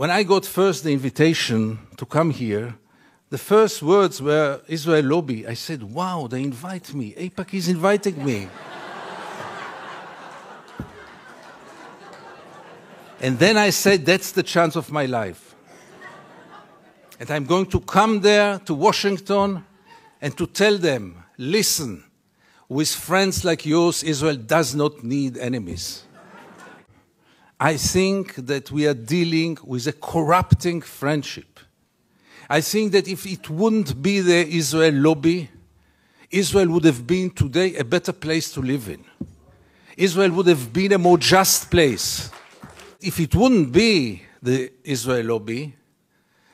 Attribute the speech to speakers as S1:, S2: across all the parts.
S1: When I got first the invitation to come here, the first words were Israel lobby. I said, wow, they invite me. APAC is inviting me. and then I said, that's the chance of my life. And I'm going to come there to Washington and to tell them, listen, with friends like yours, Israel does not need enemies. I think that we are dealing with a corrupting friendship. I think that if it wouldn't be the Israel lobby, Israel would have been today a better place to live in. Israel would have been a more just place. If it wouldn't be the Israel lobby,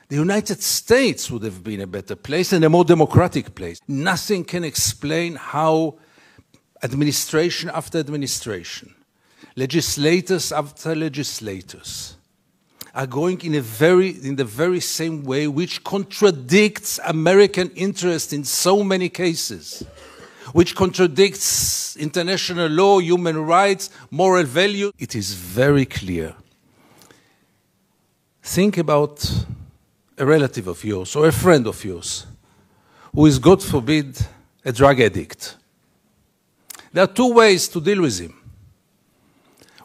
S1: the United States would have been a better place and a more democratic place. Nothing can explain how administration after administration legislators after legislators are going in, very, in, the very same way which contradicts American interest in so many cases, which contradicts international law, human rights, moral value. It is very clear. Think about a relative of yours or a friend of yours who is, God forbid, a drug addict. There are two ways to deal with him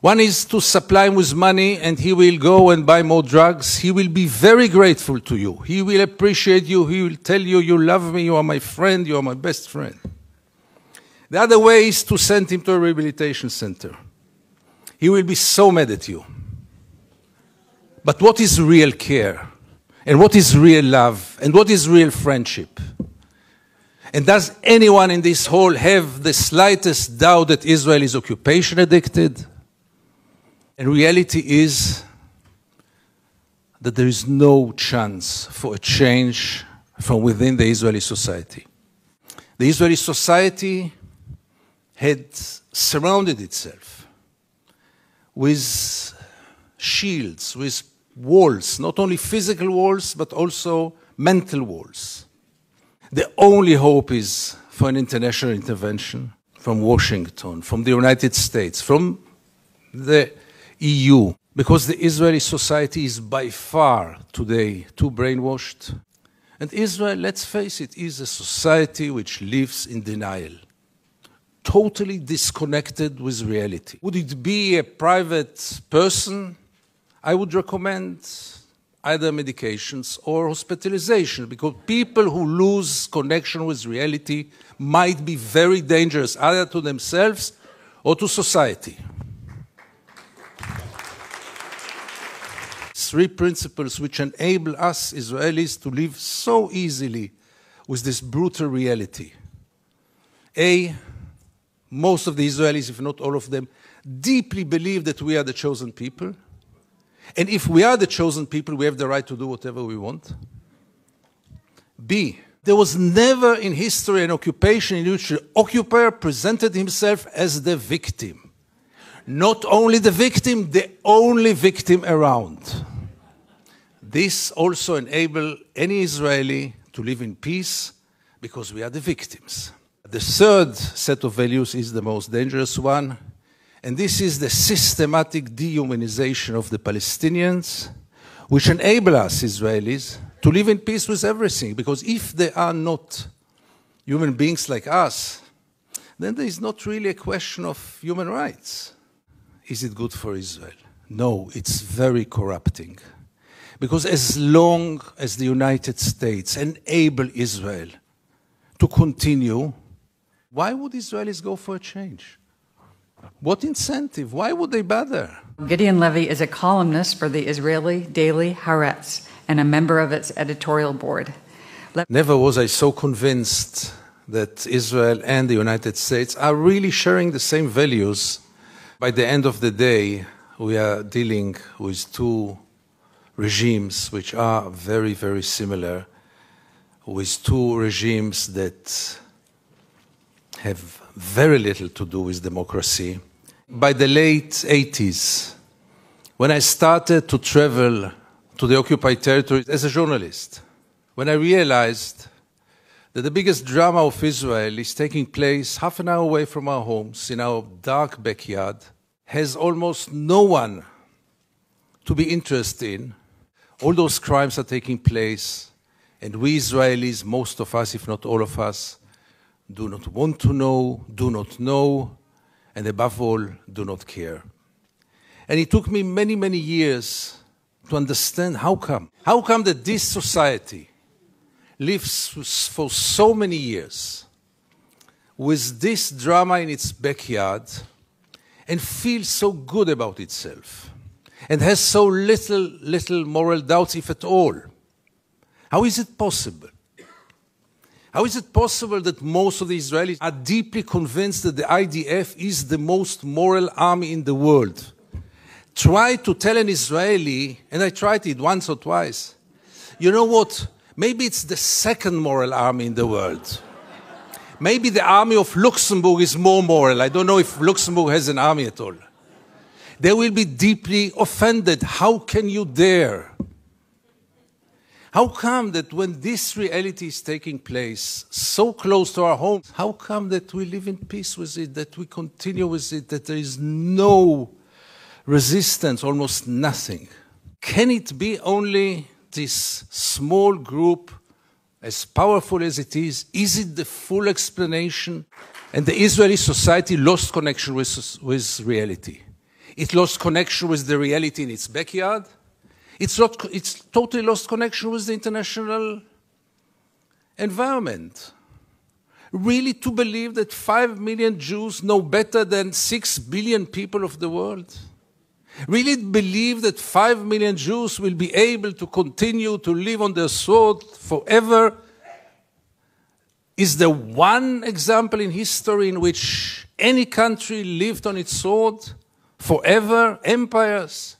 S1: one is to supply him with money and he will go and buy more drugs. He will be very grateful to you. He will appreciate you. He will tell you, you love me, you are my friend, you are my best friend. The other way is to send him to a rehabilitation center. He will be so mad at you. But what is real care? And what is real love? And what is real friendship? And does anyone in this hall have the slightest doubt that Israel is occupation addicted? And reality is that there is no chance for a change from within the Israeli society. The Israeli society had surrounded itself with shields, with walls, not only physical walls, but also mental walls. The only hope is for an international intervention from Washington, from the United States, from the EU, because the Israeli society is by far today too brainwashed. And Israel, let's face it, is a society which lives in denial, totally disconnected with reality. Would it be a private person? I would recommend either medications or hospitalization because people who lose connection with reality might be very dangerous either to themselves or to society. three principles which enable us Israelis to live so easily with this brutal reality. A, most of the Israelis, if not all of them, deeply believe that we are the chosen people. And if we are the chosen people, we have the right to do whatever we want. B, there was never in history an occupation in which the occupier presented himself as the victim. Not only the victim, the only victim around. This also enables any Israeli to live in peace because we are the victims. The third set of values is the most dangerous one, and this is the systematic dehumanization of the Palestinians, which enable us, Israelis, to live in peace with everything. Because if they are not human beings like us, then there is not really a question of human rights. Is it good for Israel? No, it's very corrupting. Because as long as the United States enable Israel to continue, why would Israelis go for a change? What incentive? Why would they bother? Gideon Levy is a columnist for the Israeli daily Haaretz and a member of its editorial board. Le- Never was I so convinced that Israel and the United States are really sharing the same values. By the end of the day, we are dealing with two regimes which are very, very similar, with two regimes that have very little to do with democracy. By the late 80s, when I started to travel to the occupied territories as a journalist, when I realized that the biggest drama of Israel is taking place half an hour away from our homes in our dark backyard, has almost no one to be interested in, all those crimes are taking place, and we Israelis, most of us, if not all of us, do not want to know, do not know, and above all, do not care. And it took me many, many years to understand how come. How come that this society lives for so many years with this drama in its backyard and feels so good about itself? and has so little, little moral doubts, if at all. How is it possible? How is it possible that most of the Israelis are deeply convinced that the IDF is the most moral army in the world? Try to tell an Israeli, and I tried it once or twice, you know what? Maybe it's the second moral army in the world. Maybe the army of Luxembourg is more moral. I don't know if Luxembourg has an army at all. They will be deeply offended. How can you dare? How come that when this reality is taking place so close to our homes, how come that we live in peace with it, that we continue with it, that there is no resistance, almost nothing? Can it be only this small group, as powerful as it is? Is it the full explanation? And the Israeli society lost connection with, with reality. It lost connection with the reality in its backyard. It's, not, it's totally lost connection with the international environment. Really, to believe that 5 million Jews know better than 6 billion people of the world? Really believe that 5 million Jews will be able to continue to live on their sword forever? Is there one example in history in which any country lived on its sword forever empires.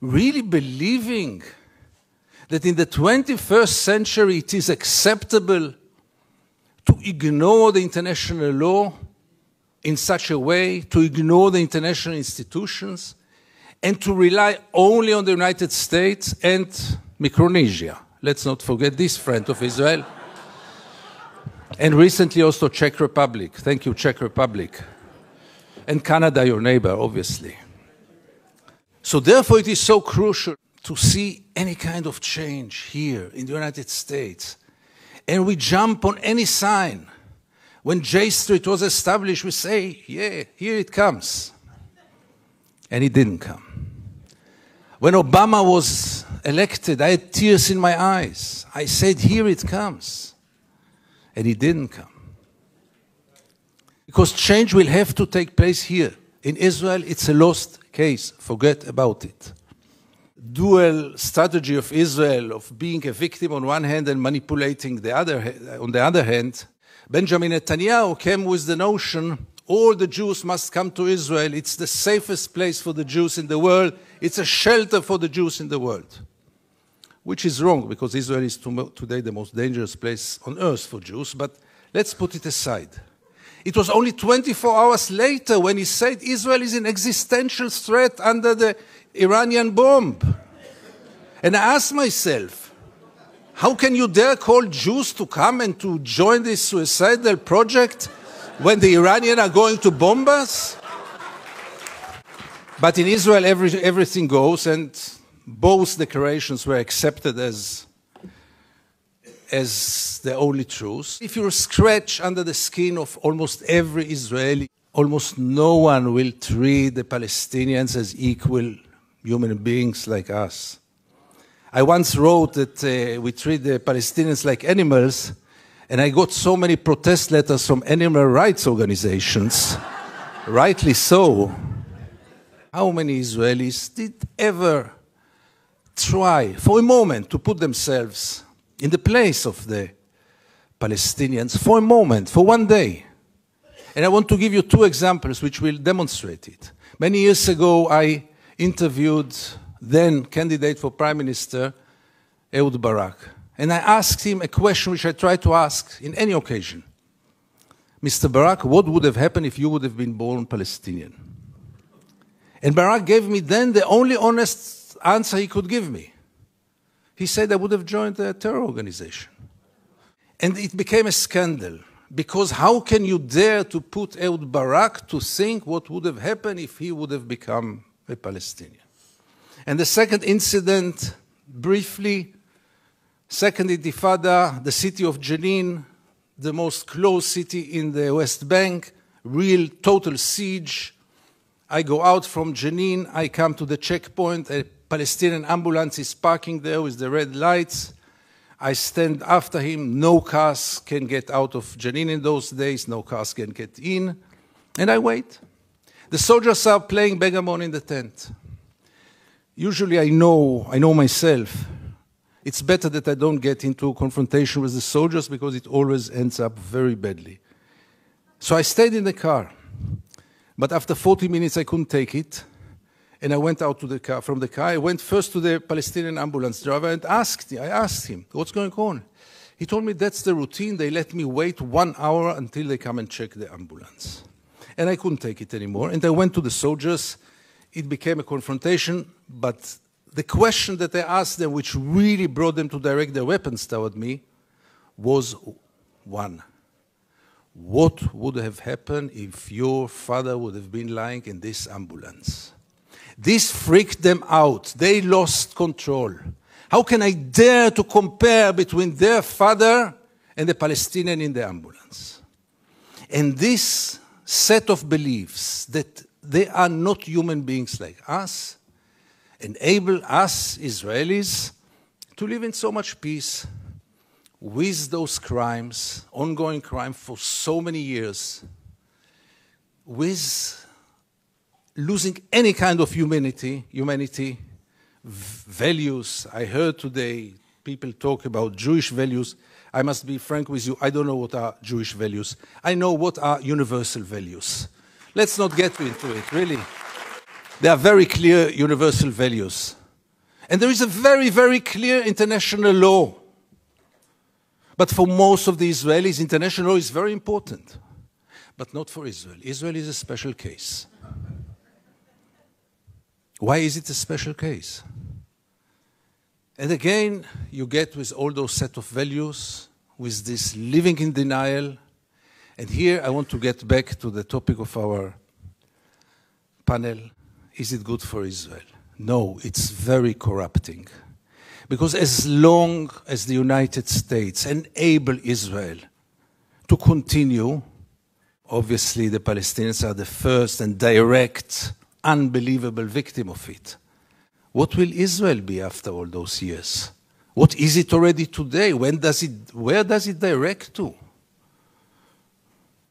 S1: Really believing that in the 21st century it is acceptable to ignore the international law in such a way, to ignore the international institutions, and to rely only on the United States and Micronesia. Let's not forget this friend of Israel. and recently also Czech Republic. Thank you, Czech Republic and Canada, your neighbor, obviously. So, therefore, it is so crucial to see any kind of change here in the United States. And we jump on any sign. When J Street was established, we say, yeah, here it comes. And it didn't come. When Obama was elected, I had tears in my eyes. I said, here it comes. And it didn't come. Because change will have to take place here. In Israel, it's a lost case. Forget about it. Dual strategy of Israel of being a victim on one hand and manipulating the other on the other hand. Benjamin Netanyahu came with the notion all the Jews must come to Israel. It's the safest place for the Jews in the world. It's a shelter for the Jews in the world. Which is wrong because Israel is today the most dangerous place on earth for Jews, but let's put it aside. It was only 24 hours later when he said Israel is an existential threat under the Iranian bomb. And I asked myself, how can you dare call Jews to come and to join this suicidal project when the Iranians are going to bomb us? But in Israel, every, everything goes, and both declarations were accepted as as the only truth. If you scratch under the skin of almost every Israeli, almost no one will treat the Palestinians as equal human beings like us. I once wrote that uh, we treat the Palestinians like animals, and I got so many protest letters from animal rights organizations, rightly so. How many Israelis did ever try for a moment to put themselves in the place of the Palestinians for a moment, for one day. And I want to give you two examples which will demonstrate it. Many years ago, I interviewed then candidate for prime minister, Ehud Barak. And I asked him a question which I try to ask in any occasion. Mr. Barak, what would have happened if you would have been born Palestinian? And Barak gave me then the only honest answer he could give me. He said, I would have joined a terror organization. And it became a scandal because how can you dare to put Ehud Barak to think what would have happened if he would have become a Palestinian? And the second incident, briefly, second intifada, the city of Jenin, the most closed city in the West Bank, real total siege. I go out from Jenin, I come to the checkpoint, Palestinian ambulance is parking there with the red lights. I stand after him. No cars can get out of Jenin in those days. No cars can get in. And I wait. The soldiers are playing Begamon in the tent. Usually I know, I know myself. It's better that I don't get into confrontation with the soldiers because it always ends up very badly. So I stayed in the car. But after 40 minutes, I couldn't take it. And I went out to the car, from the car. I went first to the Palestinian ambulance driver and asked, I asked him, what's going on? He told me that's the routine. They let me wait one hour until they come and check the ambulance. And I couldn't take it anymore. And I went to the soldiers. It became a confrontation, but the question that I asked them, which really brought them to direct their weapons toward me, was one. What would have happened if your father would have been lying in this ambulance? This freaked them out. They lost control. How can I dare to compare between their father and the Palestinian in the ambulance? And this set of beliefs that they are not human beings like us enable us, Israelis, to live in so much peace with those crimes, ongoing crime for so many years, with losing any kind of humanity, humanity values. I heard today people talk about Jewish values. I must be frank with you, I don't know what are Jewish values. I know what are universal values. Let's not get into it, really. There are very clear universal values. And there is a very, very clear international law. But for most of the Israelis, international law is very important. But not for Israel. Israel is a special case. Why is it a special case? And again, you get with all those set of values, with this living in denial. And here I want to get back to the topic of our panel is it good for Israel? No, it's very corrupting. Because as long as the United States enable Israel to continue, obviously the Palestinians are the first and direct unbelievable victim of it. What will Israel be after all those years? What is it already today? When does it, where does it direct to?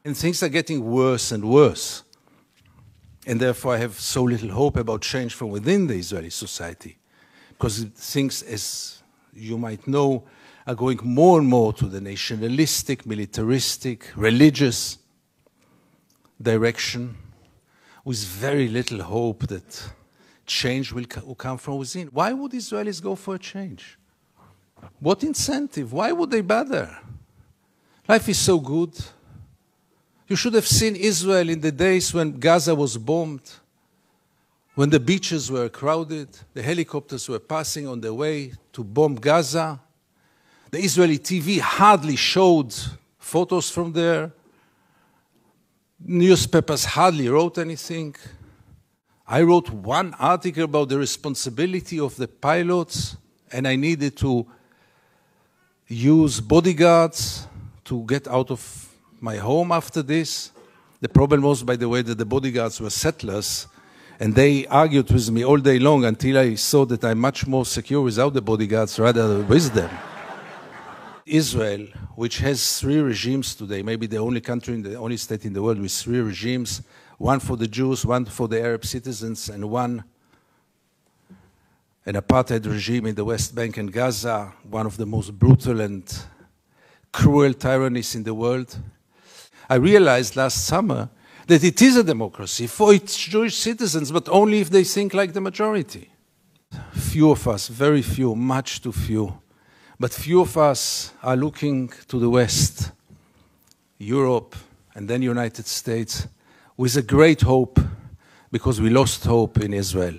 S1: And things are getting worse and worse. And therefore, I have so little hope about change from within the Israeli society. Because things, as you might know, are going more and more to the nationalistic, militaristic, religious direction with very little hope that change will, co- will come from within. Why would Israelis go for a change? What incentive? Why would they bother? Life is so good. You should have seen Israel in the days when Gaza was bombed, when the beaches were crowded, the helicopters were passing on their way to bomb Gaza. The Israeli TV hardly showed photos from there newspapers hardly wrote anything. I wrote one article about the responsibility of the pilots, and I needed to use bodyguards to get out of my home after this. The problem was, by the way, that the bodyguards were settlers, and they argued with me all day long until I saw that I'm much more secure without the bodyguards rather than with them. Israel, which has three regimes today, maybe the only country, in the only state in the world with three regimes one for the Jews, one for the Arab citizens, and one an apartheid regime in the West Bank and Gaza, one of the most brutal and cruel tyrannies in the world. I realized last summer that it is a democracy for its Jewish citizens, but only if they think like the majority. Few of us, very few, much too few, but few of us are looking to the West, Europe, and then United States with a great hope because we lost hope in Israel.